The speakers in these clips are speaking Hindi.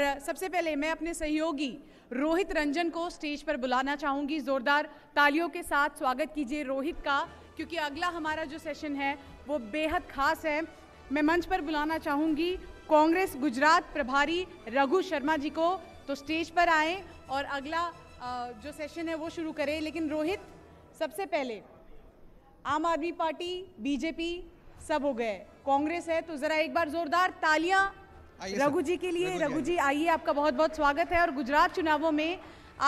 सबसे पहले मैं अपने सहयोगी रोहित रंजन को स्टेज पर बुलाना चाहूँगी ज़ोरदार तालियों के साथ स्वागत कीजिए रोहित का क्योंकि अगला हमारा जो सेशन है वो बेहद खास है मैं मंच पर बुलाना चाहूँगी कांग्रेस गुजरात प्रभारी रघु शर्मा जी को तो स्टेज पर आए और अगला जो सेशन है वो शुरू करें लेकिन रोहित सबसे पहले आम आदमी पार्टी बीजेपी सब हो गए कांग्रेस है तो ज़रा एक बार ज़ोरदार तालियां रघु जी के लिए रघु जी आइए आपका बहुत बहुत स्वागत है और गुजरात चुनावों में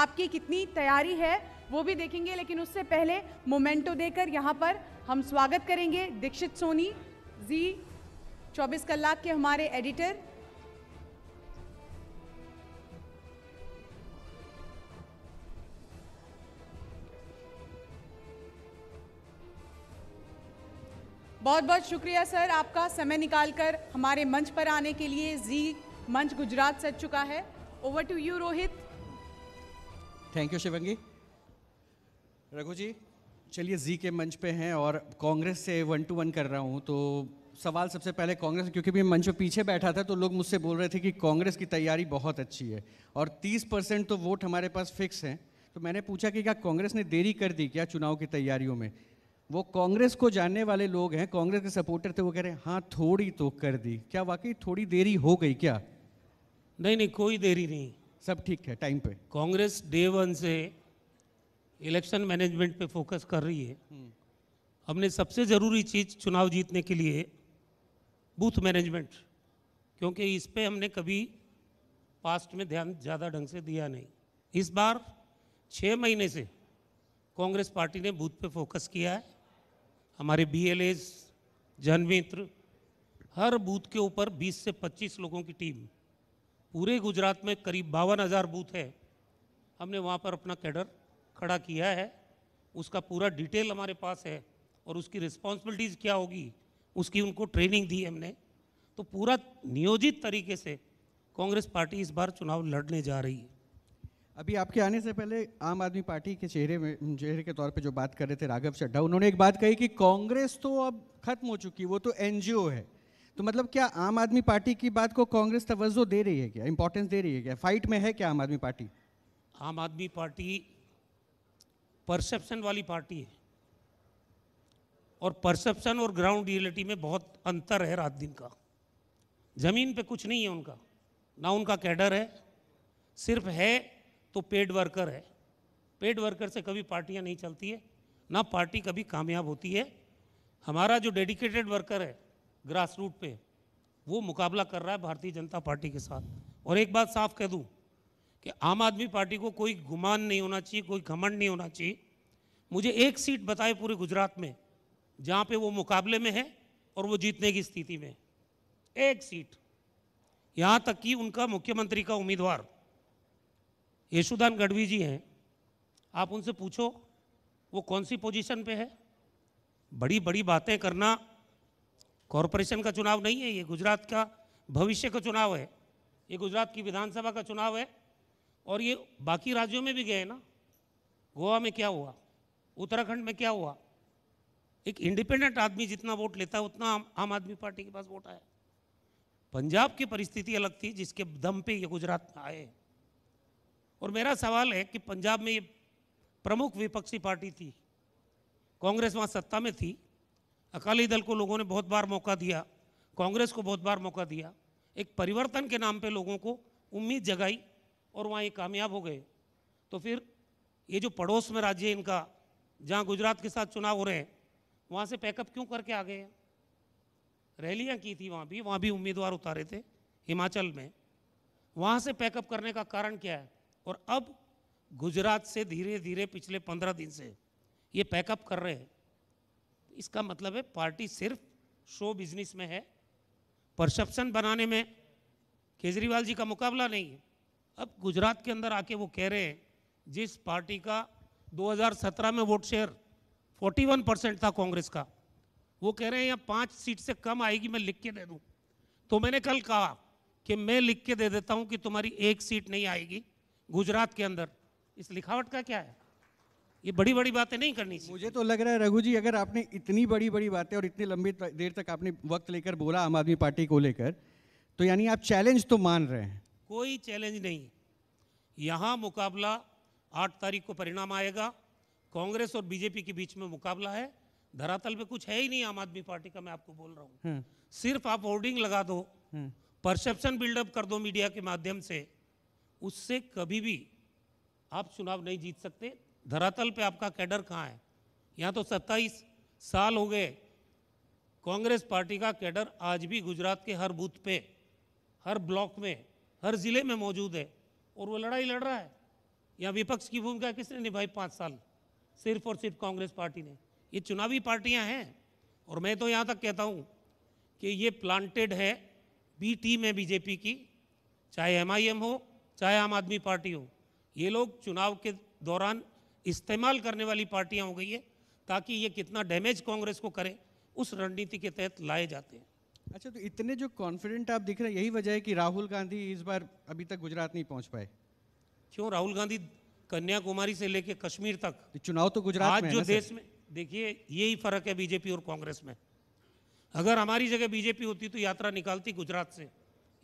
आपकी कितनी तैयारी है वो भी देखेंगे लेकिन उससे पहले मोमेंटो देकर यहाँ पर हम स्वागत करेंगे दीक्षित सोनी जी 24 कलाक के हमारे एडिटर बहुत बहुत शुक्रिया सर आपका समय निकालकर हमारे मंच पर आने के लिए जी मंच गुजरात सज चुका है over to you Rohit thank you Shivangi Raghu ji चलिए जी के मंच पे हैं और कांग्रेस से वन टू वन कर रहा हूँ तो सवाल सबसे पहले कांग्रेस क्योंकि मैं मंच पे पीछे बैठा था तो लोग मुझसे बोल रहे थे कि कांग्रेस की तैयारी बहुत अच्छी है और 30 परसेंट तो वोट हमारे पास फिक्स हैं तो मैंने पूछा कि क्या कांग्रेस ने देरी कर दी क्या चुनाव की तैयारियों में वो कांग्रेस को जानने वाले लोग हैं कांग्रेस के सपोर्टर थे वो कह रहे हैं हाँ थोड़ी तो कर दी क्या वाकई थोड़ी देरी हो गई क्या नहीं नहीं कोई देरी नहीं सब ठीक है टाइम पे कांग्रेस डे वन से इलेक्शन मैनेजमेंट पे फोकस कर रही है हम्म। हमने सबसे ज़रूरी चीज़ चुनाव जीतने के लिए बूथ मैनेजमेंट क्योंकि इस पर हमने कभी पास्ट में ध्यान ज़्यादा ढंग से दिया नहीं इस बार छः महीने से कांग्रेस पार्टी ने बूथ पे फोकस किया है हमारे बी एल एज जनमित्र हर बूथ के ऊपर 20 से 25 लोगों की टीम पूरे गुजरात में करीब बावन हज़ार बूथ है हमने वहाँ पर अपना कैडर खड़ा किया है उसका पूरा डिटेल हमारे पास है और उसकी रिस्पॉन्सिबिलिटीज़ क्या होगी उसकी उनको ट्रेनिंग दी हमने तो पूरा नियोजित तरीके से कांग्रेस पार्टी इस बार चुनाव लड़ने जा रही है अभी आपके आने से पहले आम आदमी पार्टी के चेहरे में चेहरे के तौर पे जो बात कर रहे थे राघव चड्ढा उन्होंने एक बात कही कि कांग्रेस तो अब खत्म हो चुकी वो तो एन है तो मतलब क्या आम आदमी पार्टी की बात को कांग्रेस तवज्जो दे रही है क्या इंपॉर्टेंस दे रही है क्या फाइट में है क्या आम आदमी पार्टी आम आदमी पार्टी परसेप्शन वाली पार्टी है और परसेप्शन और ग्राउंड रियलिटी में बहुत अंतर है रात दिन का ज़मीन पे कुछ नहीं है उनका ना उनका कैडर है सिर्फ है तो पेड वर्कर है पेड वर्कर से कभी पार्टियां नहीं चलती है ना पार्टी कभी कामयाब होती है हमारा जो डेडिकेटेड वर्कर है ग्रास रूट पे वो मुकाबला कर रहा है भारतीय जनता पार्टी के साथ और एक बात साफ कह दूं कि आम आदमी पार्टी को कोई गुमान नहीं होना चाहिए कोई घमंड नहीं होना चाहिए मुझे एक सीट बताए पूरे गुजरात में जहाँ पे वो मुकाबले में है और वो जीतने की स्थिति में एक सीट यहाँ तक कि उनका मुख्यमंत्री का उम्मीदवार यशुदान गढ़वी जी हैं आप उनसे पूछो वो कौन सी पोजीशन पे है बड़ी बड़ी बातें करना कॉरपोरेशन का चुनाव नहीं है ये गुजरात का भविष्य का चुनाव है ये गुजरात की विधानसभा का चुनाव है और ये बाकी राज्यों में भी गए ना गोवा में क्या हुआ उत्तराखंड में क्या हुआ एक इंडिपेंडेंट आदमी जितना वोट लेता है उतना आम, आदमी पार्टी के पास वोट आया पंजाब की परिस्थिति अलग थी जिसके दम पे ये गुजरात में आए हैं और मेरा सवाल है कि पंजाब में ये प्रमुख विपक्षी पार्टी थी कांग्रेस वहाँ सत्ता में थी अकाली दल को लोगों ने बहुत बार मौका दिया कांग्रेस को बहुत बार मौका दिया एक परिवर्तन के नाम पे लोगों को उम्मीद जगाई और वहाँ ये कामयाब हो गए तो फिर ये जो पड़ोस में राज्य इनका जहाँ गुजरात के साथ चुनाव हो रहे हैं वहाँ से पैकअप क्यों करके आ गए रैलियाँ की थी वहाँ भी वहाँ भी उम्मीदवार उतारे थे हिमाचल में वहाँ से पैकअप करने का कारण क्या है और अब गुजरात से धीरे धीरे पिछले पंद्रह दिन से ये पैकअप कर रहे हैं इसका मतलब है पार्टी सिर्फ शो बिजनेस में है परसेप्शन बनाने में केजरीवाल जी का मुकाबला नहीं है अब गुजरात के अंदर आके वो कह रहे हैं जिस पार्टी का 2017 में वोट शेयर 41 परसेंट था कांग्रेस का वो कह रहे हैं यहाँ पाँच सीट से कम आएगी मैं लिख के दे दूँ तो मैंने कल कहा कि मैं लिख के दे देता हूँ कि तुम्हारी एक सीट नहीं आएगी गुजरात के अंदर इस लिखावट का क्या है ये बड़ी बड़ी बातें नहीं करनी चाहिए मुझे तो लग रहा है रघु जी अगर आपने इतनी बड़ी बड़ी बातें और इतनी लंबी देर तक आपने वक्त लेकर बोला आम आदमी पार्टी को लेकर तो यानी आप चैलेंज तो मान रहे हैं कोई चैलेंज नहीं यहाँ मुकाबला आठ तारीख को परिणाम आएगा कांग्रेस और बीजेपी के बीच में मुकाबला है धरातल पे कुछ है ही नहीं आम आदमी पार्टी का मैं आपको बोल रहा हूँ हम्म। सिर्फ आप होर्डिंग लगा दो हम्म। परसेप्शन बिल्डअप कर दो मीडिया के माध्यम से उससे कभी भी आप चुनाव नहीं जीत सकते धरातल पे आपका कैडर कहाँ है यहाँ तो 27 साल हो गए कांग्रेस पार्टी का कैडर आज भी गुजरात के हर बूथ पे हर ब्लॉक में हर ज़िले में मौजूद है और वो लड़ाई लड़ रहा है यहाँ विपक्ष की भूमिका किसने निभाई पाँच साल सिर्फ और सिर्फ कांग्रेस पार्टी ने ये चुनावी पार्टियाँ हैं और मैं तो यहाँ तक कहता हूँ कि ये प्लांटेड है बी टीम है बीजेपी की चाहे एम हो चाहे आम आदमी पार्टी हो ये लोग चुनाव के दौरान इस्तेमाल करने वाली पार्टियां हो गई है ताकि ये कितना डैमेज कांग्रेस को करे उस रणनीति के तहत लाए जाते हैं अच्छा तो इतने जो कॉन्फिडेंट आप दिख रहे हैं यही वजह है कि राहुल गांधी इस बार अभी तक गुजरात नहीं पहुंच पाए क्यों राहुल गांधी कन्याकुमारी से लेके कश्मीर तक तो चुनाव तो गुजरात आज में जो देश में देखिए यही फर्क है बीजेपी और कांग्रेस में अगर हमारी जगह बीजेपी होती तो यात्रा निकालती गुजरात से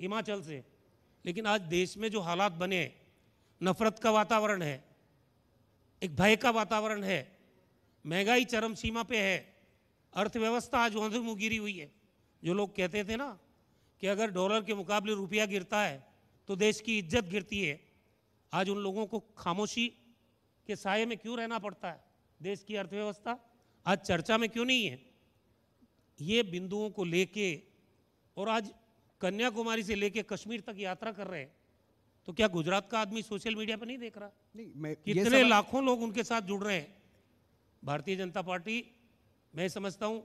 हिमाचल से लेकिन आज देश में जो हालात बने नफरत का वातावरण है एक भय का वातावरण है महंगाई चरम सीमा पे है अर्थव्यवस्था आज मुँह गिरी हुई है जो लोग कहते थे ना कि अगर डॉलर के मुकाबले रुपया गिरता है तो देश की इज्जत गिरती है आज उन लोगों को खामोशी के साय में क्यों रहना पड़ता है देश की अर्थव्यवस्था आज चर्चा में क्यों नहीं है ये बिंदुओं को लेके और आज कन्याकुमारी से लेके कश्मीर तक यात्रा कर रहे हैं तो क्या गुजरात का आदमी सोशल मीडिया पर नहीं देख रहा नहीं मैं कितने लाखों लोग उनके साथ जुड़ रहे हैं भारतीय जनता पार्टी मैं समझता हूँ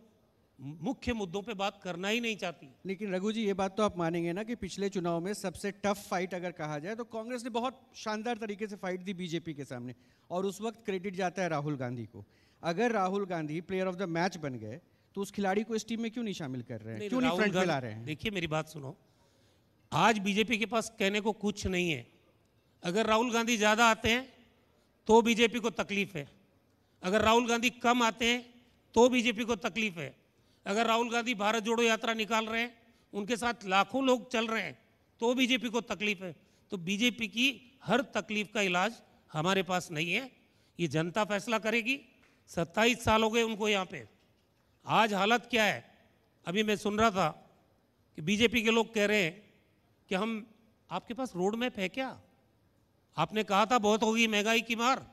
मुख्य मुद्दों पे बात करना ही नहीं चाहती लेकिन रघु जी ये बात तो आप मानेंगे ना कि पिछले चुनाव में सबसे टफ फाइट अगर कहा जाए तो कांग्रेस ने बहुत शानदार तरीके से फाइट दी बीजेपी के सामने और उस वक्त क्रेडिट जाता है राहुल गांधी को अगर Rahul Gandhi player of the match बन गए तो उस खिलाड़ी को इस टीम में क्यों नहीं शामिल कर रहे हैं क्यों नहीं फ्रंट पे ला रहे हैं देखिए मेरी बात सुनो आज बीजेपी के पास कहने को कुछ नहीं है अगर राहुल गांधी ज़्यादा आते हैं तो बीजेपी को तकलीफ है अगर राहुल गांधी कम आते हैं तो बीजेपी को तकलीफ है अगर राहुल गांधी भारत जोड़ो यात्रा निकाल रहे हैं उनके साथ लाखों लोग चल रहे हैं तो बीजेपी को तकलीफ है तो बीजेपी की हर तकलीफ का इलाज हमारे पास नहीं है ये जनता फैसला करेगी सत्ताईस साल हो गए उनको यहाँ पे आज हालत क्या है अभी मैं सुन रहा था कि बीजेपी के लोग कह रहे हैं कि हम आपके पास रोड मैप है क्या आपने कहा था बहुत होगी महंगाई की मार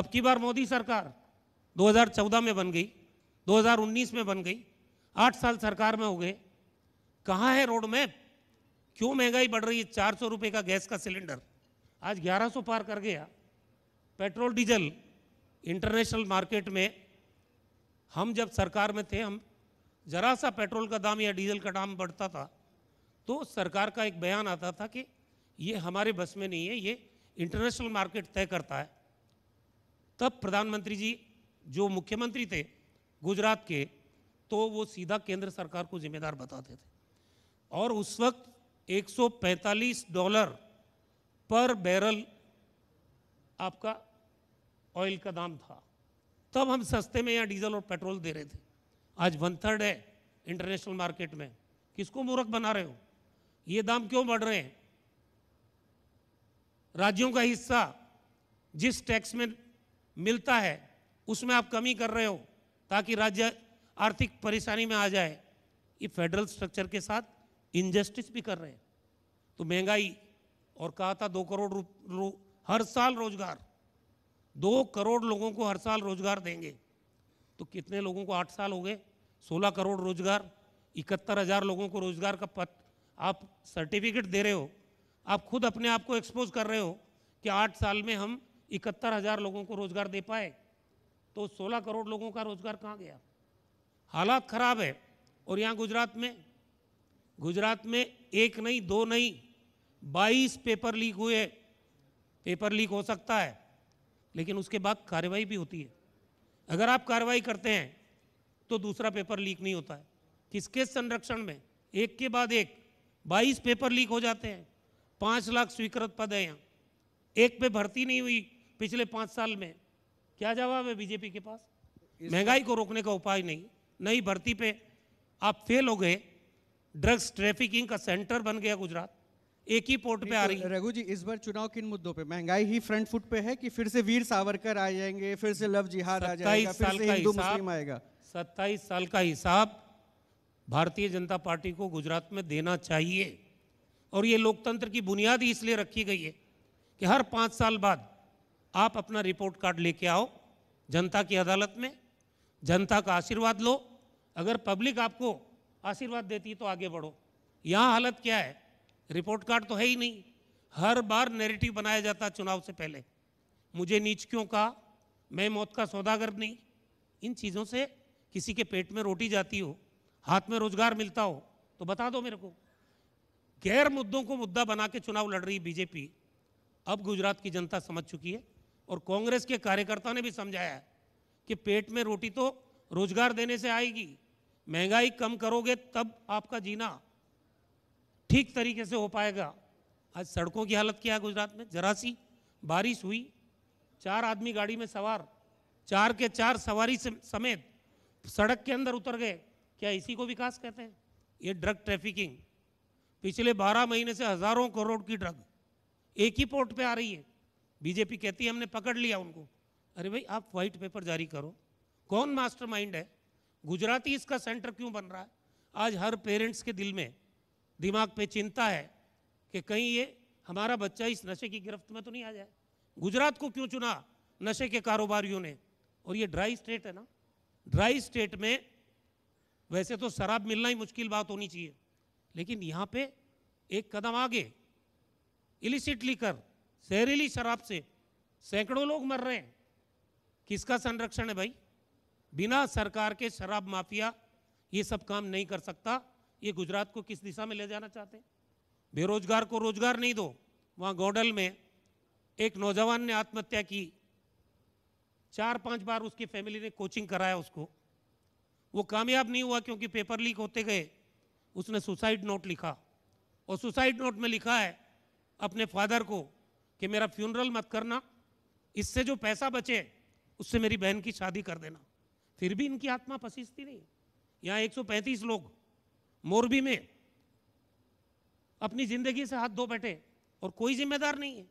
अब की बार मोदी सरकार 2014 में बन गई 2019 में बन गई आठ साल सरकार में हो गए कहाँ है रोड मैप क्यों महंगाई बढ़ रही है चार सौ रुपये का गैस का सिलेंडर आज 1100 पार कर गया पेट्रोल डीजल इंटरनेशनल मार्केट में हम जब सरकार में थे हम ज़रा सा पेट्रोल का दाम या डीजल का दाम बढ़ता था तो सरकार का एक बयान आता था कि ये हमारे बस में नहीं है ये इंटरनेशनल मार्केट तय करता है तब प्रधानमंत्री जी जो मुख्यमंत्री थे गुजरात के तो वो सीधा केंद्र सरकार को जिम्मेदार बताते थे और उस वक्त 145 डॉलर पर बैरल आपका ऑयल का दाम था तब हम सस्ते में यहाँ डीजल और पेट्रोल दे रहे थे आज वन थर्ड है इंटरनेशनल मार्केट में किसको मूर्ख बना रहे हो ये दाम क्यों बढ़ रहे हैं राज्यों का हिस्सा जिस टैक्स में मिलता है उसमें आप कमी कर रहे हो ताकि राज्य आर्थिक परेशानी में आ जाए ये फेडरल स्ट्रक्चर के साथ इनजस्टिस भी कर रहे हैं तो महंगाई और कहा था दो करोड़ रुप, रु, हर साल रोजगार दो करोड़ लोगों को हर साल रोजगार देंगे तो कितने लोगों को आठ साल हो गए सोलह करोड़ रोजगार इकहत्तर हज़ार लोगों को रोजगार का पथ आप सर्टिफिकेट दे रहे हो आप खुद अपने आप को एक्सपोज कर रहे हो कि आठ साल में हम इकहत्तर हज़ार लोगों को रोजगार दे पाए तो सोलह करोड़ लोगों का रोजगार कहाँ गया हालात ख़राब है और यहाँ गुजरात में गुजरात में एक नहीं दो नहीं बाईस पेपर लीक हुए पेपर लीक हो सकता है लेकिन उसके बाद कार्रवाई भी होती है अगर आप कार्रवाई करते हैं तो दूसरा पेपर लीक नहीं होता है किसके संरक्षण में एक के बाद एक बाईस पेपर लीक हो जाते हैं पाँच लाख स्वीकृत पद है यहाँ एक पे भर्ती नहीं हुई पिछले पाँच साल में क्या जवाब है बीजेपी के पास महंगाई को रोकने का उपाय नहीं नई भर्ती पे आप फेल हो गए ड्रग्स ट्रैफिकिंग का सेंटर बन गया गुजरात एक ही पोर्ट पे आ रही है रघु जी इस बार चुनाव किन मुद्दों पे महंगाई ही फ्रंट फुट पे है कि फिर से वीर सावरकर आ जाएंगे फिर से लव जिहाद आ जाएगा फिर से हिंदू मुस्लिम आएगा सत्ताईस साल का हिसाब भारतीय जनता पार्टी को गुजरात में देना चाहिए और ये लोकतंत्र की बुनियाद ही इसलिए रखी गई है कि हर पांच साल बाद आप अपना रिपोर्ट कार्ड लेके आओ जनता की अदालत में जनता का आशीर्वाद लो अगर पब्लिक आपको आशीर्वाद देती है तो आगे बढ़ो यहाँ हालत क्या है रिपोर्ट कार्ड तो है ही नहीं हर बार नेरेटिव बनाया जाता चुनाव से पहले मुझे नीच क्यों कहा मैं मौत का सौदागर नहीं इन चीज़ों से किसी के पेट में रोटी जाती हो हाथ में रोजगार मिलता हो तो बता दो मेरे को गैर मुद्दों को मुद्दा बना के चुनाव लड़ रही बीजेपी अब गुजरात की जनता समझ चुकी है और कांग्रेस के कार्यकर्ता ने भी समझाया है कि पेट में रोटी तो रोजगार देने से आएगी महंगाई कम करोगे तब आपका जीना ठीक तरीके से हो पाएगा आज सड़कों की हालत क्या है गुजरात में जरा सी बारिश हुई चार आदमी गाड़ी में सवार चार के चार सवारी समेत सड़क के अंदर उतर गए क्या इसी को विकास कहते हैं ये ड्रग ट्रैफिकिंग पिछले बारह महीने से हजारों करोड़ की ड्रग एक ही पोर्ट पे आ रही है बीजेपी कहती है हमने पकड़ लिया उनको अरे भाई आप वाइट पेपर जारी करो कौन मास्टरमाइंड है गुजराती इसका सेंटर क्यों बन रहा है आज हर पेरेंट्स के दिल में दिमाग पे चिंता है कि कहीं ये हमारा बच्चा इस नशे की गिरफ्त में तो नहीं आ जाए गुजरात को क्यों चुना नशे के कारोबारियों ने और ये ड्राई स्टेट है ना ड्राई स्टेट में वैसे तो शराब मिलना ही मुश्किल बात होनी चाहिए लेकिन यहाँ पे एक कदम आगे इलिसिट लीकर जहरीली शराब से सैकड़ों लोग मर रहे हैं किसका संरक्षण है भाई बिना सरकार के शराब माफिया ये सब काम नहीं कर सकता ये गुजरात को किस दिशा में ले जाना चाहते हैं बेरोजगार को रोजगार नहीं दो वहाँ गोडल में एक नौजवान ने आत्महत्या की चार पांच बार उसकी फैमिली ने कोचिंग कराया उसको वो कामयाब नहीं हुआ क्योंकि पेपर लीक होते गए उसने सुसाइड नोट लिखा और सुसाइड नोट में लिखा है अपने फादर को कि मेरा फ्यूनरल मत करना इससे जो पैसा बचे उससे मेरी बहन की शादी कर देना फिर भी इनकी आत्मा पसीसती नहीं यहाँ 135 लोग मोरबी में अपनी जिंदगी से हाथ धो बैठे और कोई जिम्मेदार नहीं है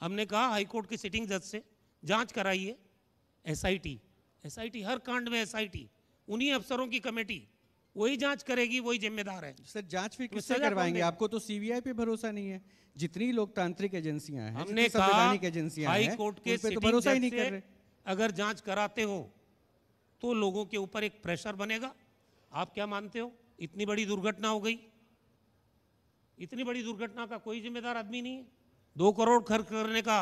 हमने कहा हाईकोर्ट की सिटिंग जज से जांच कराइए एसआईटी एसआईटी हर कांड में एसआईटी उन्हीं अफसरों की कमेटी वही जांच करेगी वही जिम्मेदार है सर जांच भी तो किससे करवाएंगे आपको तो सीबीआई पे भरोसा नहीं है जितनी लोकतांत्रिक एजेंसियां हैं हमने कहा एजेंसियां हाई कोर्ट के तो भरोसा ही नहीं कर रहे अगर जांच कराते हो तो लोगों के ऊपर एक प्रेशर बनेगा आप क्या मानते हो इतनी बड़ी दुर्घटना हो गई इतनी बड़ी दुर्घटना का कोई जिम्मेदार आदमी नहीं है दो करोड़ खर्च करने का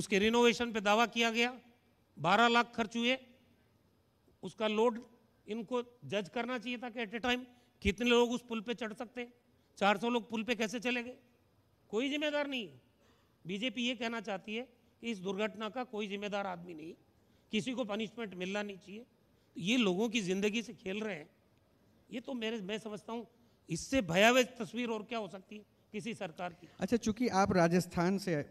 उसके रिनोवेशन पे दावा किया गया बारह लाख खर्च हुए उसका लोड इनको जज करना चाहिए था कि एट ए टाइम कितने लोग उस पुल पे चढ़ सकते चार सौ लोग पुल पे कैसे चले गए कोई जिम्मेदार नहीं बीजेपी ये कहना चाहती है कि इस दुर्घटना का कोई जिम्मेदार आदमी नहीं किसी को पनिशमेंट मिलना नहीं चाहिए ये लोगों की ज़िंदगी से खेल रहे हैं ये तो मेरे मैं समझता हूँ इससे भयावह तस्वीर और क्या हो सकती है किसी सरकार की अच्छा चूंकि आप राजस्थान से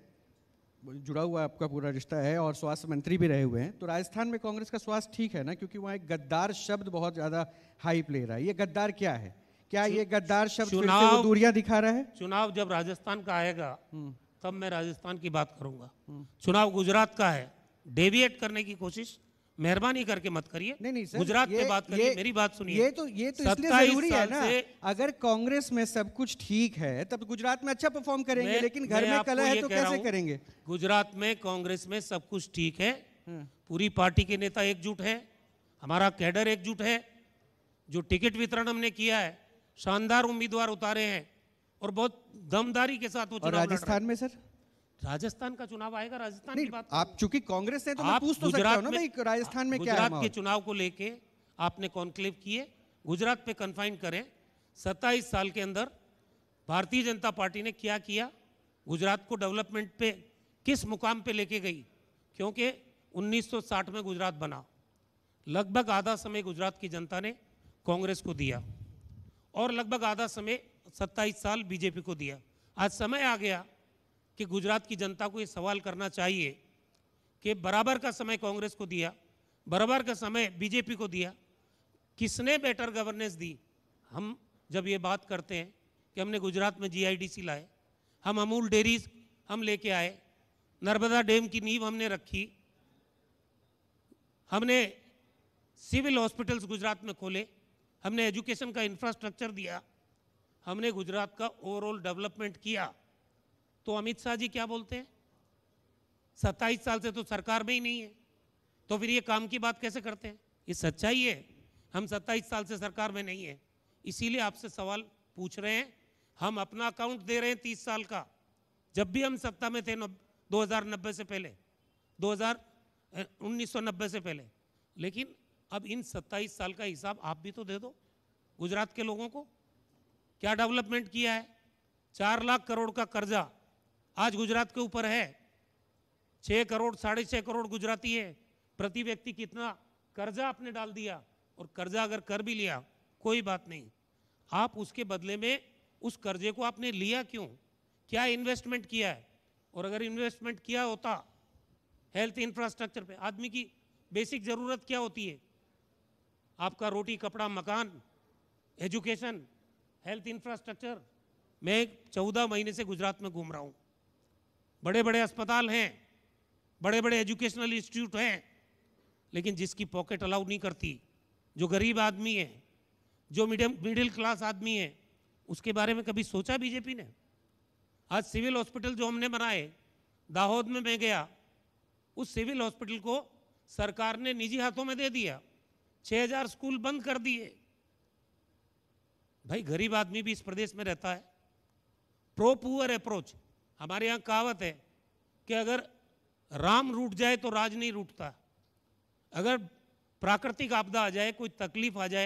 जुड़ा हुआ आपका पूरा रिश्ता है और स्वास्थ्य मंत्री भी रहे हुए हैं तो राजस्थान में कांग्रेस का स्वास्थ्य ठीक है ना क्योंकि वहाँ एक गद्दार शब्द बहुत ज़्यादा हाइप ले रहा है ये गद्दार क्या है क्या ये गद्दार शब्द चुनाव दूरिया दिखा रहा है चुनाव जब राजस्थान का आएगा हम्म। तब मैं राजस्थान की बात करूंगा हम्म। चुनाव गुजरात का है डेविएट करने की कोशिश मेहरबानी करके मत करिए नहीं नहीं सर गुजरात पे बात करिए मेरी बात सुनिए ये तो ये तो इसलिए जरूरी है ना अगर कांग्रेस में सब कुछ ठीक है तब गुजरात में अच्छा परफॉर्म करेंगे लेकिन घर में कला है तो कैसे करेंगे गुजरात में कांग्रेस में सब कुछ ठीक है हाँ। पूरी पार्टी के नेता एकजुट है हमारा कैडर एकजुट है जो टिकट वितरण हमने किया है शानदार उम्मीदवार उतारे हैं और बहुत दमदारी के साथ वो राजस्थान में सर राजस्थान का चुनाव आएगा राजस्थान की बात आप चूंकि कांग्रेस है तो आप पूछ तो हो ना भाई राजस्थान में गुजरात के चुनाव को लेके आपने कॉन्क्लेव किए गुजरात पे कन्फाइन करें सत्ताईस साल के अंदर भारतीय जनता पार्टी ने क्या किया गुजरात को डेवलपमेंट पे किस मुकाम पे लेके गई क्योंकि 1960 में गुजरात बना लगभग आधा समय गुजरात की जनता ने कांग्रेस को दिया और लगभग आधा समय 27 साल बीजेपी को दिया आज समय आ गया कि गुजरात की जनता को ये सवाल करना चाहिए कि बराबर का समय कांग्रेस को दिया बराबर का समय बीजेपी को दिया किसने बेटर गवर्नेंस दी हम जब ये बात करते हैं कि हमने गुजरात में जीआईडीसी लाए हम अमूल डेरी हम लेके आए नर्मदा डैम की नींव हमने रखी हमने सिविल हॉस्पिटल्स गुजरात में खोले हमने एजुकेशन का इंफ्रास्ट्रक्चर दिया हमने गुजरात का ओवरऑल डेवलपमेंट किया तो अमित शाह जी क्या बोलते हैं सत्ताईस साल से तो सरकार में ही नहीं है तो फिर ये काम की बात कैसे करते हैं ये सच्चाई है हम सत्ताईस साल से सरकार में नहीं है इसीलिए आपसे सवाल पूछ रहे हैं हम अपना अकाउंट दे रहे हैं तीस साल का जब भी हम सत्ता में थे दो हज़ार से पहले दो हज़ार उन्नीस सौ नब्बे से पहले लेकिन अब इन सत्ताईस साल का हिसाब आप भी तो दे दो गुजरात के लोगों को क्या डेवलपमेंट किया है चार लाख करोड़ का कर्जा आज गुजरात के ऊपर है छः करोड़ साढ़े छः करोड़ गुजराती है प्रति व्यक्ति कितना कर्जा आपने डाल दिया और कर्जा अगर कर भी लिया कोई बात नहीं आप उसके बदले में उस कर्जे को आपने लिया क्यों क्या इन्वेस्टमेंट किया है और अगर इन्वेस्टमेंट किया होता हेल्थ इंफ्रास्ट्रक्चर पे आदमी की बेसिक ज़रूरत क्या होती है आपका रोटी कपड़ा मकान एजुकेशन हेल्थ इंफ्रास्ट्रक्चर मैं चौदह महीने से गुजरात में घूम रहा हूँ बड़े बड़े अस्पताल हैं बड़े बड़े एजुकेशनल इंस्टीट्यूट हैं लेकिन जिसकी पॉकेट अलाउ नहीं करती जो गरीब आदमी है जो मीडियम मिडिल क्लास आदमी है उसके बारे में कभी सोचा बीजेपी ने आज सिविल हॉस्पिटल जो हमने बनाए दाहोद में मैं गया उस सिविल हॉस्पिटल को सरकार ने निजी हाथों में दे दिया 6000 स्कूल बंद कर दिए भाई गरीब आदमी भी इस प्रदेश में रहता है प्रो पुअर अप्रोच हमारे यहाँ कहावत है कि अगर राम रूट जाए तो राज नहीं रूटता अगर प्राकृतिक आपदा आ जाए कोई तकलीफ आ जाए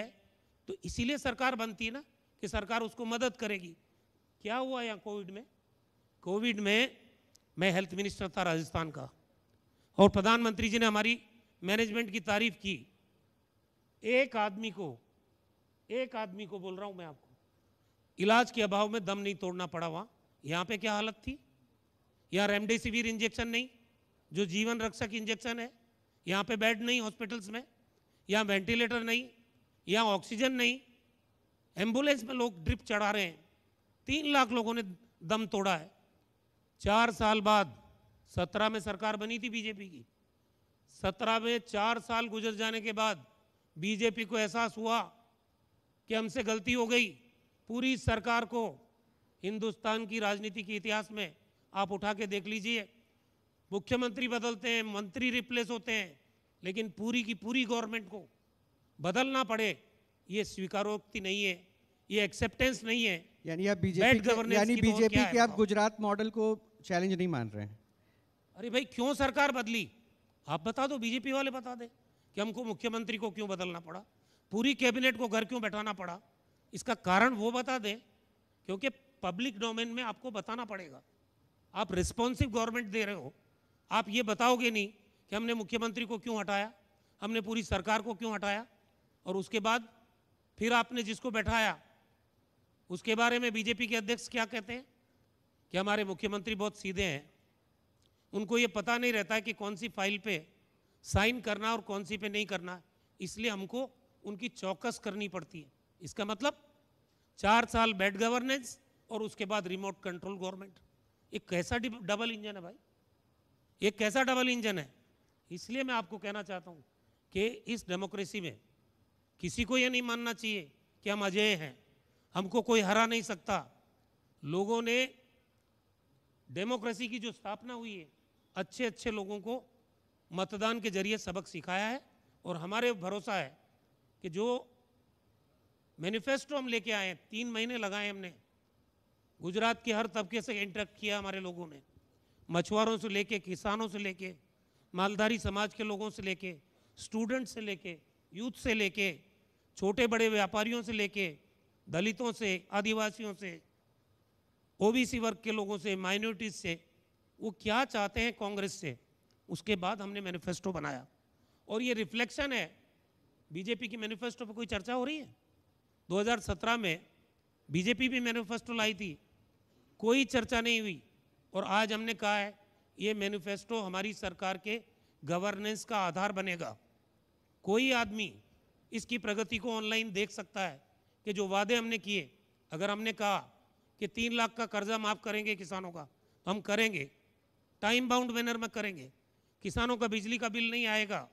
तो इसीलिए सरकार बनती है ना कि सरकार उसको मदद करेगी क्या हुआ यहाँ कोविड में कोविड में मैं हेल्थ मिनिस्टर था राजस्थान का और प्रधानमंत्री जी ने हमारी मैनेजमेंट की तारीफ की एक आदमी को एक आदमी को बोल रहा हूँ मैं आपको इलाज के अभाव में दम नहीं तोड़ना पड़ा वहाँ यहाँ पे क्या हालत थी यहाँ रेमडेसिविर इंजेक्शन नहीं जो जीवन रक्षक इंजेक्शन है यहाँ पे बेड नहीं हॉस्पिटल्स में यहाँ वेंटिलेटर नहीं यहाँ ऑक्सीजन नहीं एम्बुलेंस में लोग ड्रिप चढ़ा रहे हैं तीन लाख लोगों ने दम तोड़ा है चार साल बाद सत्रह में सरकार बनी थी बीजेपी की सत्रह में चार साल गुजर जाने के बाद बीजेपी को एहसास हुआ कि हमसे गलती हो गई पूरी सरकार को हिंदुस्तान की राजनीति के इतिहास में आप उठा के देख लीजिए मुख्यमंत्री बदलते हैं मंत्री रिप्लेस होते हैं लेकिन पूरी की पूरी गवर्नमेंट को बदलना पड़े ये स्वीकारोक्ति नहीं है ये एक्सेप्टेंस नहीं है यानी आप बीजेपी यानी तो बीजेपी के आप गुजरात मॉडल को चैलेंज नहीं मान रहे हैं अरे भाई क्यों सरकार बदली आप बता दो बीजेपी वाले बता दे कि हमको मुख्यमंत्री को क्यों बदलना पड़ा पूरी कैबिनेट को घर क्यों बैठाना पड़ा इसका कारण वो बता दें क्योंकि पब्लिक डोमेन में आपको बताना पड़ेगा आप रिस्पॉन्सिव गवर्नमेंट दे रहे हो आप ये बताओगे नहीं कि हमने मुख्यमंत्री को क्यों हटाया हमने पूरी सरकार को क्यों हटाया और उसके बाद फिर आपने जिसको बैठाया उसके बारे में बीजेपी के अध्यक्ष क्या कहते हैं कि हमारे मुख्यमंत्री बहुत सीधे हैं उनको ये पता नहीं रहता है कि कौन सी फाइल पे साइन करना और कौन सी पे नहीं करना इसलिए हमको उनकी चौकस करनी पड़ती है इसका मतलब चार साल बैड गवर्नेंस और उसके बाद रिमोट कंट्रोल गवर्नमेंट एक कैसा डबल इंजन है भाई एक कैसा डबल इंजन है इसलिए मैं आपको कहना चाहता हूँ कि इस डेमोक्रेसी में किसी को यह नहीं मानना चाहिए कि हम अजय हैं हमको कोई हरा नहीं सकता लोगों ने डेमोक्रेसी की जो स्थापना हुई है अच्छे अच्छे लोगों को मतदान के जरिए सबक सिखाया है और हमारे भरोसा है कि जो मैनिफेस्टो हम लेके आए हैं तीन महीने लगाए हमने गुजरात के हर तबके से इंटरेक्ट किया हमारे लोगों ने मछुआरों से लेके किसानों से लेके मालधारी समाज के लोगों से लेके स्टूडेंट से लेके यूथ से लेके छोटे बड़े व्यापारियों से लेके दलितों से आदिवासियों से ओबीसी वर्ग के लोगों से माइनॉरिटीज से वो क्या चाहते हैं कांग्रेस से उसके बाद हमने मैनिफेस्टो बनाया और ये रिफ्लेक्शन है बीजेपी की मैनिफेस्टो पर कोई चर्चा हो रही है 2017 में बीजेपी भी मैनिफेस्टो लाई थी कोई चर्चा नहीं हुई और आज हमने कहा है ये मैनिफेस्टो हमारी सरकार के गवर्नेंस का आधार बनेगा कोई आदमी इसकी प्रगति को ऑनलाइन देख सकता है कि जो वादे हमने किए अगर हमने कहा कि तीन लाख का कर्जा माफ़ करेंगे किसानों का तो हम करेंगे टाइम बाउंड बैनर में करेंगे किसानों का बिजली का बिल नहीं आएगा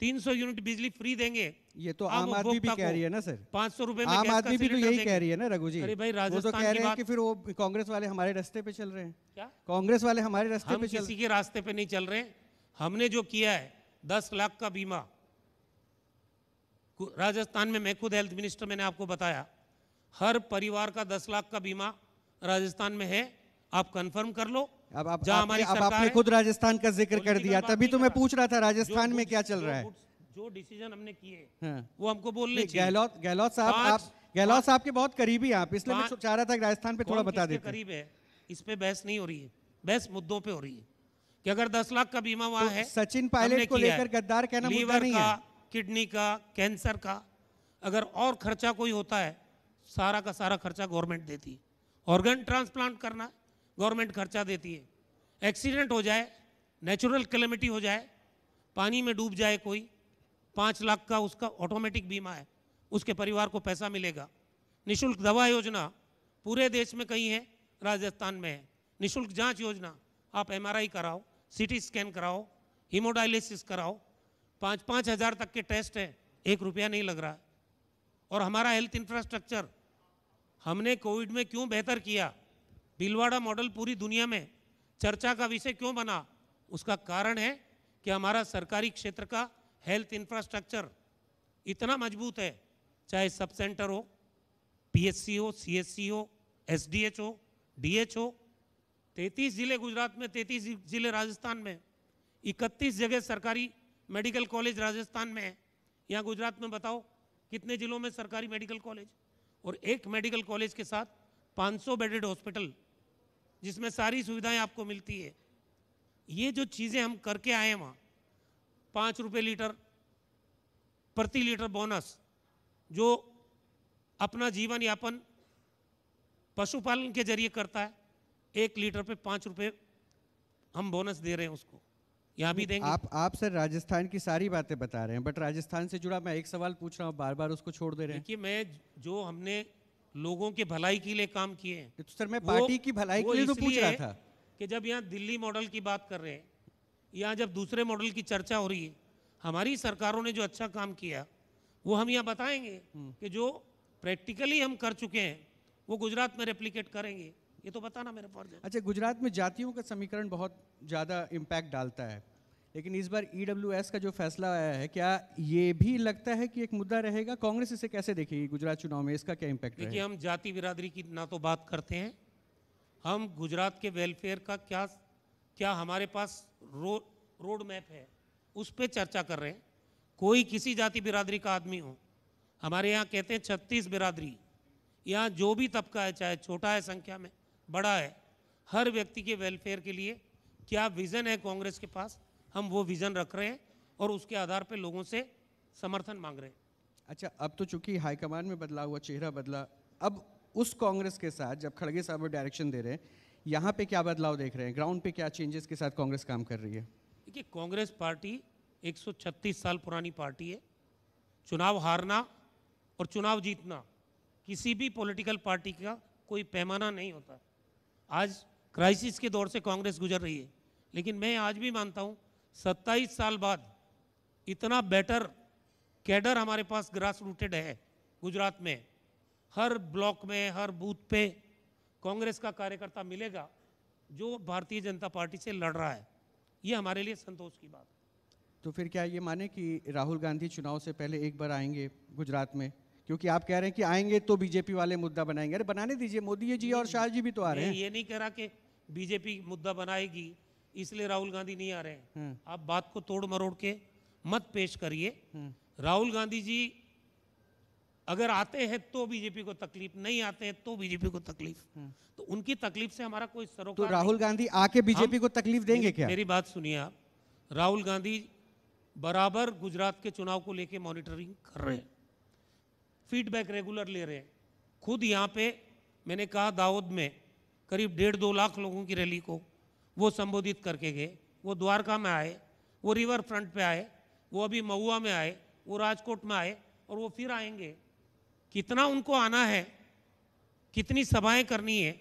तीन सौ यूनिट बिजली फ्री देंगे ये तो आम आदमी भी कह रही है ना सर पांच सौ रूपए आम आदमी भी तो यही कह रही है ना रघु जी अरे भाई वो तो कह रहे हैं कि फिर वो कांग्रेस वाले हमारे रास्ते पे चल रहे हैं क्या कांग्रेस वाले हमारे रास्ते पे किसी के रास्ते पे नहीं चल रहे हमने जो किया है दस लाख का बीमा राजस्थान में मैं खुद हेल्थ मिनिस्टर मैंने आपको बताया हर परिवार का दस लाख का बीमा राजस्थान में है आप कंफर्म कर लो अब आप जहां हमारी अब आपने खुद राजस्थान का जिक्र कर दिया तभी तो मैं पूछ रहा था राजस्थान में क्या चल रहा है जो डिसीजन हमने किए हाँ। वो हमको बोलने गहलोत गहलोत साहब आप गहलोत साहब के बहुत करीबी आप इसलिए मैं चाह रहा था राजस्थान पे थोड़ा बता दे करीब है इस पे बहस नहीं हो रही है बहस मुद्दों पे हो रही है कि अगर दस लाख का बीमा वहां तो है सचिन पायलट को लेकर गद्दार कहना मुद्दा नहीं है किडनी का कैंसर का अगर और खर्चा कोई होता है सारा का सारा खर्चा गवर्नमेंट देती है ऑर्गन ट्रांसप्लांट करना गवर्नमेंट खर्चा देती है एक्सीडेंट हो जाए नेचुरल कैलमिटी हो जाए पानी में डूब जाए कोई पाँच लाख का उसका ऑटोमेटिक बीमा है उसके परिवार को पैसा मिलेगा निशुल्क दवा योजना पूरे देश में कहीं है राजस्थान में है निःशुल्क जांच योजना आप एमआरआई कराओ सीटी स्कैन कराओ हीमोडायलिसिस कराओ पाँच पाँच हज़ार तक के टेस्ट हैं एक रुपया नहीं लग रहा है और हमारा हेल्थ इंफ्रास्ट्रक्चर हमने कोविड में क्यों बेहतर किया भीलवाड़ा मॉडल पूरी दुनिया में चर्चा का विषय क्यों बना उसका कारण है कि हमारा सरकारी क्षेत्र का हेल्थ इंफ्रास्ट्रक्चर इतना मजबूत है चाहे सब सेंटर हो पीएससी हो सीएससी हो एसडीएच हो डीएच हो तैतीस ज़िले गुजरात में तैंतीस ज़िले राजस्थान में इकतीस जगह सरकारी मेडिकल कॉलेज राजस्थान में है यहाँ गुजरात में बताओ कितने ज़िलों में सरकारी मेडिकल कॉलेज और एक मेडिकल कॉलेज के साथ 500 बेडेड हॉस्पिटल जिसमें सारी सुविधाएं आपको मिलती है ये जो चीज़ें हम करके आए वहां पांच रुपये लीटर प्रति लीटर बोनस जो अपना जीवन यापन पशुपालन के जरिए करता है एक लीटर पे पांच रुपये हम बोनस दे रहे हैं उसको यहाँ भी देंगे आप आप सर राजस्थान की सारी बातें बता रहे हैं बट राजस्थान से जुड़ा मैं एक सवाल पूछ रहा हूँ बार बार उसको छोड़ दे रहे हैं कि मैं जो हमने लोगों के भलाई के लिए काम किए तो सर मैं पार्टी की भलाई के लिए तो पूछ रहा था कि जब यहाँ दिल्ली मॉडल की बात कर रहे हैं यहाँ जब दूसरे मॉडल की चर्चा हो रही है हमारी सरकारों ने जो अच्छा काम किया वो हम यहाँ बताएंगे हम्म। कि जो प्रैक्टिकली हम कर चुके हैं वो गुजरात में रेप्लीकेट करेंगे ये तो बताना मेरे फर्ज अच्छा गुजरात में जातियों का समीकरण बहुत ज़्यादा इम्पैक्ट डालता है लेकिन इस बार ई e का जो फैसला आया है क्या ये भी लगता है कि एक मुद्दा रहेगा कांग्रेस इसे कैसे देखेगी गुजरात चुनाव में इसका क्या इम्पैक्ट देखिए हम जाति बिरादरी की ना तो बात करते हैं हम गुजरात के वेलफेयर का क्या क्या हमारे पास रो रोड मैप है उस पर चर्चा कर रहे हैं कोई किसी जाति बिरादरी का आदमी हो हमारे यहाँ कहते हैं छत्तीस बिरादरी यहाँ जो भी तबका है चाहे छोटा है संख्या में बड़ा है हर व्यक्ति के वेलफेयर के लिए क्या विज़न है कांग्रेस के पास हम वो विज़न रख रहे हैं और उसके आधार पर लोगों से समर्थन मांग रहे हैं अच्छा अब तो चूंकि हाईकमान में बदला हुआ चेहरा बदला अब उस कांग्रेस के साथ जब खड़गे साहब डायरेक्शन दे रहे हैं यहाँ पे क्या बदलाव देख रहे हैं ग्राउंड पे क्या चेंजेस के साथ कांग्रेस काम कर रही है देखिए कांग्रेस पार्टी 136 साल पुरानी पार्टी है चुनाव हारना और चुनाव जीतना किसी भी पॉलिटिकल पार्टी का कोई पैमाना नहीं होता आज क्राइसिस के दौर से कांग्रेस गुजर रही है लेकिन मैं आज भी मानता हूँ सत्ताईस साल बाद इतना बेटर कैडर हमारे पास ग्रास रूटेड है गुजरात में हर ब्लॉक में हर बूथ पे कांग्रेस का कार्यकर्ता मिलेगा जो भारतीय जनता पार्टी से लड़ रहा है ये हमारे लिए संतोष की बात तो फिर क्या ये माने कि राहुल गांधी चुनाव से पहले एक बार आएंगे गुजरात में क्योंकि आप कह रहे हैं कि आएंगे तो बीजेपी वाले मुद्दा बनाएंगे अरे बनाने दीजिए मोदी जी और शाह जी भी तो आ रहे हैं ये नहीं कह रहा कि बीजेपी मुद्दा बनाएगी इसलिए राहुल गांधी नहीं आ रहे हैं हम्म। आप बात को तोड़ मरोड़ के मत पेश करिए हम्म। राहुल गांधी जी अगर आते हैं तो बीजेपी को तकलीफ नहीं आते हैं तो बीजेपी को तकलीफ हम्म। तो उनकी तकलीफ से हमारा कोई सरोकार तो राहुल गांधी आके बीजेपी को तकलीफ देंगे क्या मेरी बात सुनिए आप राहुल गांधी बराबर गुजरात के चुनाव को लेके मॉनिटरिंग कर रहे हैं फीडबैक रेगुलर ले रहे हैं खुद यहाँ पे मैंने कहा दाऊद में करीब डेढ़ दो लाख लोगों की रैली को वो संबोधित करके गए वो द्वारका में आए वो रिवर फ्रंट पे आए वो अभी महुआ में आए वो राजकोट में आए और वो फिर आएंगे कितना उनको आना है कितनी सभाएं करनी है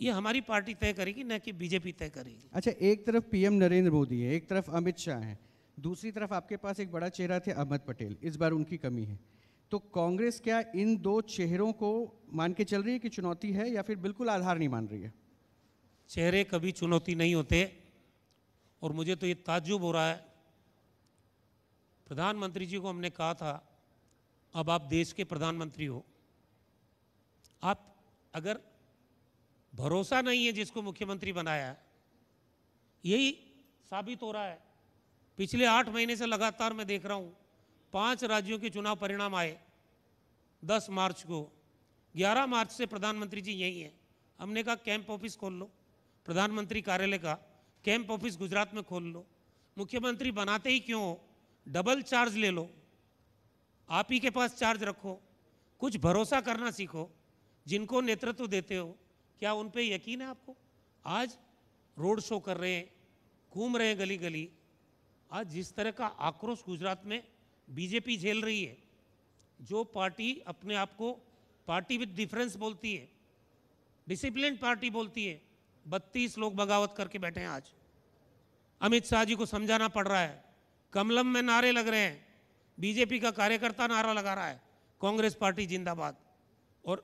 ये हमारी पार्टी तय करेगी न कि बीजेपी तय करेगी अच्छा एक तरफ पीएम नरेंद्र मोदी है एक तरफ अमित शाह हैं दूसरी तरफ आपके पास एक बड़ा चेहरा थे अहमद पटेल इस बार उनकी कमी है तो कांग्रेस क्या इन दो चेहरों को मान के चल रही है कि चुनौती है या फिर बिल्कुल आधार नहीं मान रही है चेहरे कभी चुनौती नहीं होते और मुझे तो ये ताजुब हो रहा है प्रधानमंत्री जी को हमने कहा था अब आप देश के प्रधानमंत्री हो आप अगर भरोसा नहीं है जिसको मुख्यमंत्री बनाया है यही साबित हो रहा है पिछले आठ महीने से लगातार मैं देख रहा हूँ पांच राज्यों के चुनाव परिणाम आए दस मार्च को ग्यारह मार्च से प्रधानमंत्री जी यही हैं हमने कहा कैंप ऑफिस खोल लो प्रधानमंत्री कार्यालय का कैंप ऑफिस गुजरात में खोल लो मुख्यमंत्री बनाते ही क्यों डबल चार्ज ले लो आप ही के पास चार्ज रखो कुछ भरोसा करना सीखो जिनको नेतृत्व देते हो क्या उन पर यकीन है आपको आज रोड शो कर रहे हैं घूम रहे हैं गली गली आज जिस तरह का आक्रोश गुजरात में बीजेपी झेल रही है जो पार्टी अपने आप को पार्टी विद डिफरेंस बोलती है डिसिप्लिन पार्टी बोलती है बत्तीस लोग बगावत करके बैठे हैं आज अमित शाह जी को समझाना पड़ रहा है कमलम में नारे लग रहे हैं बीजेपी का कार्यकर्ता नारा लगा रहा है कांग्रेस पार्टी जिंदाबाद और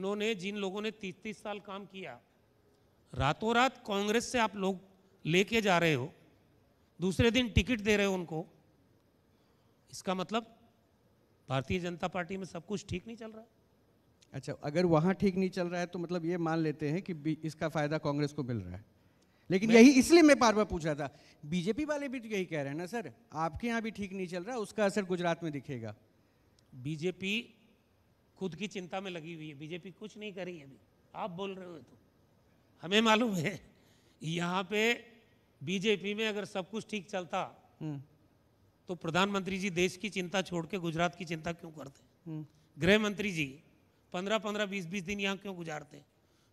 इन्होंने जिन लोगों ने तीस तीस साल काम किया रातों रात कांग्रेस से आप लोग लेके जा रहे हो दूसरे दिन टिकट दे रहे हो उनको इसका मतलब भारतीय जनता पार्टी में सब कुछ ठीक नहीं चल रहा है अच्छा अगर वहाँ ठीक नहीं चल रहा है तो मतलब ये मान लेते हैं कि इसका फायदा कांग्रेस को मिल रहा है लेकिन यही इसलिए मैं बार बार पूछ रहा था बीजेपी वाले भी तो यही कह रहे हैं ना सर आपके यहाँ भी ठीक नहीं चल रहा उसका असर गुजरात में दिखेगा बीजेपी खुद की चिंता में लगी हुई है बीजेपी कुछ नहीं करी अभी आप बोल रहे हो तो हमें मालूम है यहाँ पे बीजेपी में अगर सब कुछ ठीक चलता हम्म। तो प्रधानमंत्री जी देश की चिंता छोड़ के गुजरात की चिंता क्यों करते हम्म। गृह मंत्री जी पंद्रह पंद्रह बीस बीस दिन यहाँ क्यों गुजारते हैं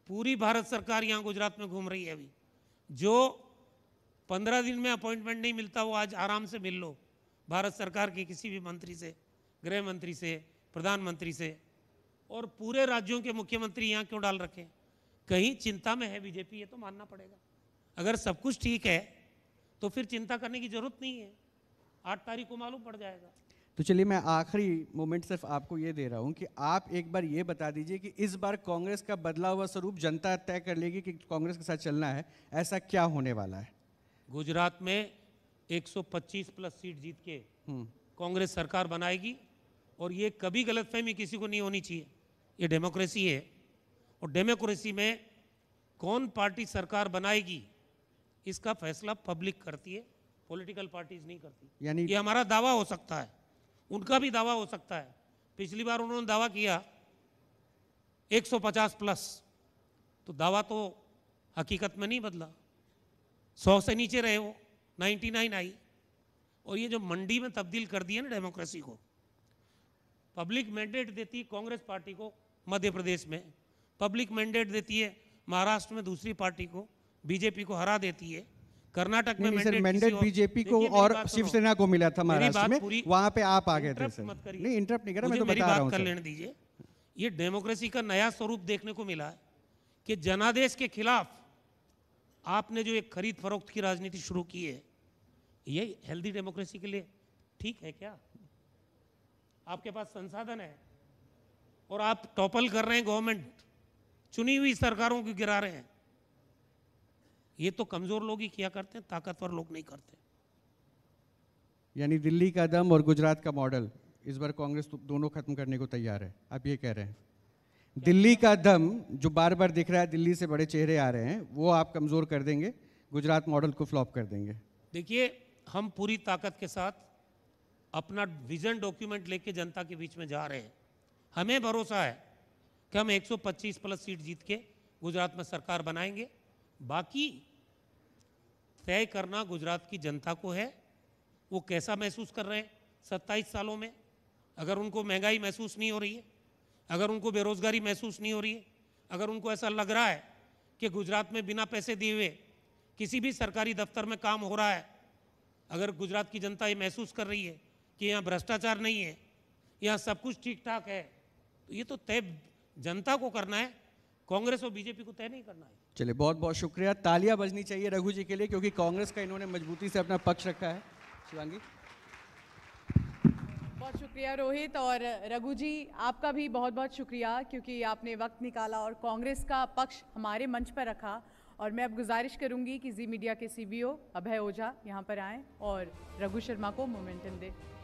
पूरी भारत सरकार यहाँ गुजरात में घूम रही है अभी जो पंद्रह दिन में अपॉइंटमेंट नहीं मिलता वो आज आराम से मिल लो भारत सरकार के किसी भी मंत्री से गृह मंत्री से प्रधानमंत्री से और पूरे राज्यों के मुख्यमंत्री यहाँ क्यों डाल रखे कहीं चिंता में है बीजेपी ये तो मानना पड़ेगा अगर सब कुछ ठीक है तो फिर चिंता करने की जरूरत नहीं है आठ तारीख को मालूम पड़ जाएगा तो चलिए मैं आखिरी मोमेंट सिर्फ आपको ये दे रहा हूँ कि आप एक बार ये बता दीजिए कि इस बार कांग्रेस का बदला हुआ स्वरूप जनता तय कर लेगी कि कांग्रेस के साथ चलना है ऐसा क्या होने वाला है गुजरात में 125 प्लस सीट जीत के हम्म। कांग्रेस सरकार बनाएगी और ये कभी गलतफहमी किसी को नहीं होनी चाहिए ये डेमोक्रेसी है और डेमोक्रेसी में कौन पार्टी सरकार बनाएगी इसका फैसला पब्लिक करती है पॉलिटिकल पार्टीज नहीं करती यानी ये हमारा दावा हो सकता है उनका भी दावा हो सकता है पिछली बार उन्होंने दावा किया 150 प्लस तो दावा तो हकीकत में नहीं बदला 100 से नीचे रहे वो 99 आई और ये जो मंडी में तब्दील कर दिया ना डेमोक्रेसी को पब्लिक मैंडेट देती है कांग्रेस पार्टी को मध्य प्रदेश में पब्लिक मैंडेट देती है महाराष्ट्र में दूसरी पार्टी को बीजेपी को हरा देती है कर्नाटक में सर मैंडेट बीजेपी को और शिवसेना को मिला था महाराष्ट्र में वहां पे आप आ गए थे सर नहीं इंटरप्ट नहीं कर रहा मैं तो बता रहा हूं कर लेने दीजिए ये डेमोक्रेसी का नया स्वरूप देखने को मिला है कि जनादेश के खिलाफ आपने जो एक खरीद फरोख्त की राजनीति शुरू की है ये हेल्दी डेमोक्रेसी के लिए ठीक है क्या आपके पास संसाधन है और आप टॉपल कर रहे हैं गवर्नमेंट चुनी हुई सरकारों को गिरा रहे हैं ये तो कमज़ोर लोग ही किया करते हैं ताकतवर लोग नहीं करते यानी दिल्ली का दम और गुजरात का मॉडल इस बार कांग्रेस तो दोनों खत्म करने को तैयार है आप ये कह रहे हैं दिल्ली का दम जो बार बार दिख रहा है दिल्ली से बड़े चेहरे आ रहे हैं वो आप कमज़ोर कर देंगे गुजरात मॉडल को फ्लॉप कर देंगे देखिए हम पूरी ताकत के साथ अपना विजन डॉक्यूमेंट लेके जनता के बीच में जा रहे हैं हमें भरोसा है कि हम 125 प्लस सीट जीत के गुजरात में सरकार बनाएंगे बाकी तय करना गुजरात की जनता को है वो कैसा महसूस कर रहे हैं सत्ताईस सालों में अगर उनको महंगाई महसूस नहीं हो रही है अगर उनको बेरोजगारी महसूस नहीं हो रही है अगर उनको ऐसा लग रहा है कि गुजरात में बिना पैसे दिए हुए किसी भी सरकारी दफ्तर में काम हो रहा है अगर गुजरात की जनता ये महसूस कर रही है कि यहाँ भ्रष्टाचार नहीं है यहाँ सब कुछ ठीक ठाक है तो ये तो तय जनता को करना है कांग्रेस और बीजेपी को तय नहीं करना है चलिए बहुत बहुत शुक्रिया तालियां बजनी चाहिए रघु जी के लिए क्योंकि कांग्रेस का इन्होंने मजबूती से अपना पक्ष रखा है शिवांगी बहुत शुक्रिया रोहित और रघु जी आपका भी बहुत बहुत शुक्रिया क्योंकि आपने वक्त निकाला और कांग्रेस का पक्ष हमारे मंच पर रखा और मैं अब गुजारिश करूंगी कि जी मीडिया के सीबीओ अभय ओझा यहाँ पर आएँ और रघु शर्मा को मोमेंटम दें